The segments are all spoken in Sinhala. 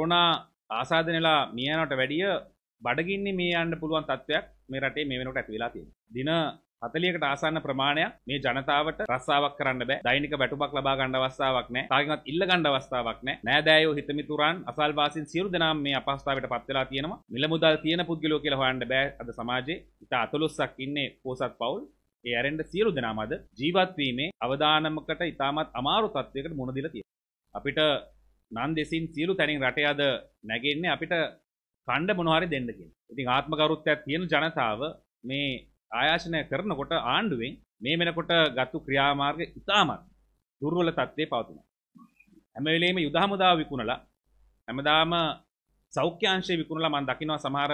කොරුණා ආසාධනලා මියනට වැඩිය බඩගින්නේ මේ අන්න පුළුවන් තත්ත්වයක් මේ රටේ මේ වෙනකොට ඇති වෙලා තියෙනවා. දින 40කට ආසන්න ප්‍රමාණයක් මේ ජනතාවට රස්සාවක් කරන්න බෑ. දෛනික වැටුපක් ලබා ගන්න අවස්ථාවක් නැහැ. කාගෙන්වත් ඉල්ල ගන්න අවස්ථාවක් නැහැ. නෑදෑයෝ හිතමිතුරන් අසල්වාසීන් සියලු දෙනාම මේ අපහසුතාවයට පත් වෙලා තියෙනවා. මිල මුදල් තියෙන පුද්ගලයෝ කියලා හොයන්න බෑ අද සමාජයේ. ඉතා 14ක් ඉන්නේ පෝසත් පවුල්. ඒ ඇරෙන්ඩ සියලු දෙනාම අද ජීවත් වීමේ අවදානමකට ඉතාමත් අමාරු තත්ත්වයකට මුහුණ දීලා තියෙනවා. අපිට නන් දෙසින් සියලු තැනින් රටේ අද නැගෙන්නේ අපිට කණ්ඩ මොනවාරි දෙන්නකින්. ඉතින් ආත්මකරුත්වයක් තියෙන ජනතාව මේ ආයාශනය කරනකොට ආණ්ඩුවෙන් මේ වෙනකොට ගත්තු ක්‍රියාමාර්ග ඉතාමත් දුර්වල තත්ත්වයේ පවතිනවා. හැම වෙලේම යුද හමුදා විකුණලා හැමදාම සෞඛ්‍යංශය විකුණලා මම දකිනවා සමහර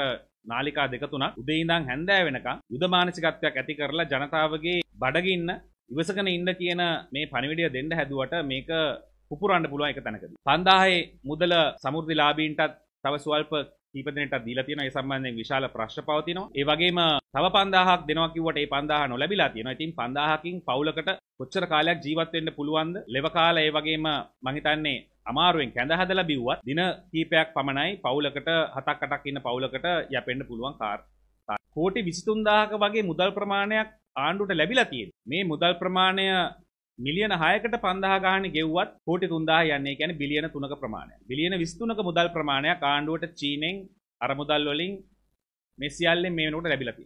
නාලිකා දෙක තුනක් උදේ ඉඳන් හැන්දෑ වෙනකන් යුද මානසිකත්වයක් ඇති කරලා ජනතාවගේ බඩගින්න ඉවසගෙන ඉන්න කියන මේ පණිවිඩය දෙන්න හැදුවට මේක පුරන්න පුළුව එක තැනකද. පන්දාහයේ මුදල සමුෘදිලාබීන්ටත් තව ස්වල්ප කීපදනට දීලා තියෙන ඒ සම්බන්ධයෙන් විශාල ප්‍රශ්න පවතිනවා. ඒ වගේම තව 5000ක් දෙනවා කිව්වට ඒ 5000 නොලැබිලා තියෙනවා. ඉතින් 5000කින් පවුලකට කොච්චර කාලයක් ජීවත් වෙන්න පුළුවන්ද? ලෙව කාලා ඒ වගේම මං හිතන්නේ අමාරුවෙන් කැඳ හදලා බිව්වත් දින කීපයක් පමණයි පවුලකට හතක් අටක් ඉන්න පවුලකට යැපෙන්න පුළුවන් කාර්. කෝටි 23000ක වගේ මුදල් ප්‍රමාණයක් ආණ්ඩුවට ලැබිලා තියෙනවා. මේ මුදල් ප්‍රමාණය මිලියන හයකට පන්දහ ගාන ගෙව්වත් කෝටි තුන්දා යන්නේ ගැන බිලියන තුනක ප්‍රමාණය බිලියන විස්තුනක මුදල් ප්‍රමාණය කාණ්ඩුවට චීනෙන් අරමුදල් වලින් මෙසිියල්ලෙන් මේනකට ලැබිලති.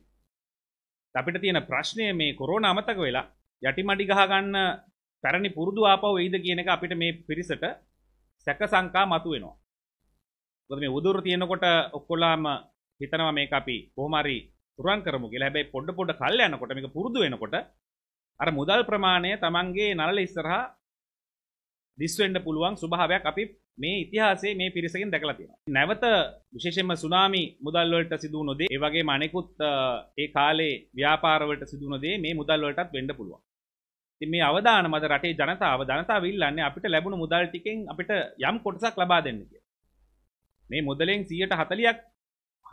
අපිට තියෙන ප්‍රශ්නය මේ කොරෝණ අමතක වෙලා යටි මඩි ගහගන්න පැරණි පුරුදු ආපව වෙයිද කියන එක අපිට මේ පිරිසට සැක සංකා මතු වෙනවා. ගොද මේ උදුර තියෙනකොට ඔක්කොලාම හිතනවා මේ අපි පොහමරි තුරන් කරමුගේ හැබැයි පොඩ්ඩ පොඩ කල්ල යනකොට මේක පුරුදු වෙනකොට අර මුදල් ප්‍රමාණය තමන්ගේ නරල ඉස්සරහා දිස්වෙන්ඩ පුළුවන් ස්වභාවයක් අපි මේ ඉතිහාසේ මේ පිරිසකින් දැකලා තියෙනවා. නැවත විශේෂයෙන්ම සුනාමි මුදල් වලට සිදු වුණු දේ, ඒ වගේම අනෙකුත් ඒ කාලේ ව්‍යාපාර වලට සිදු වුණු දේ මේ මුදල් වලටත් වෙන්න පුළුවන්. ඉතින් මේ අවදානම අද රටේ ජනතාව ජනතාව ඉල්ලන්නේ අපිට ලැබුණු මුදල් ටිකෙන් අපිට යම් කොටසක් ලබා දෙන්න කියලා. මේ මුදලෙන් 140ක්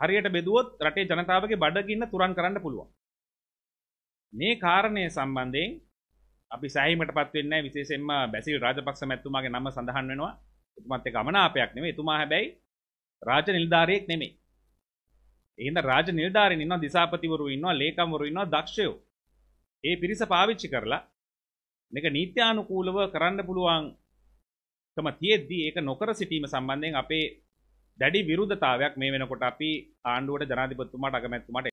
හරියට බෙදුවොත් රටේ ජනතාවගේ බඩගින්න තුරන් කරන්න පුළුවන්. මේ කාරණය සම්බන්ධයෙන් අපි සෑහිමටපත් වෙන්න විශේෂෙන්ම බැසිල් රාජපක්ෂ මැතුමාගේ නම සඳහන් වෙනවා එතුමත් එක අමනාපයක් නෙමෙයි එතුමා හැබැයි රාජ නිලධාරියෙක් නෙමෙයි එහෙනම් රාජ නිලධාරීන් ඉන්නවා දිසාපතිවරු ඉන්නවා ලේකම්වරු ඉන්නවා දක්ෂයෝ ඒ පිරිස පාවිච්චි කරලා මේක නීත්‍යානුකූලව කරන්න පුළුවන්කම තියෙද්දී ඒක නොකර සිටීම සම්බන්ධයෙන් අපේ දැඩි විරුද්ධතාවයක් මේ වෙනකොට අපි ආණ්ඩුවට ජනාධිපතිතුමාට අගමැතිතුමාට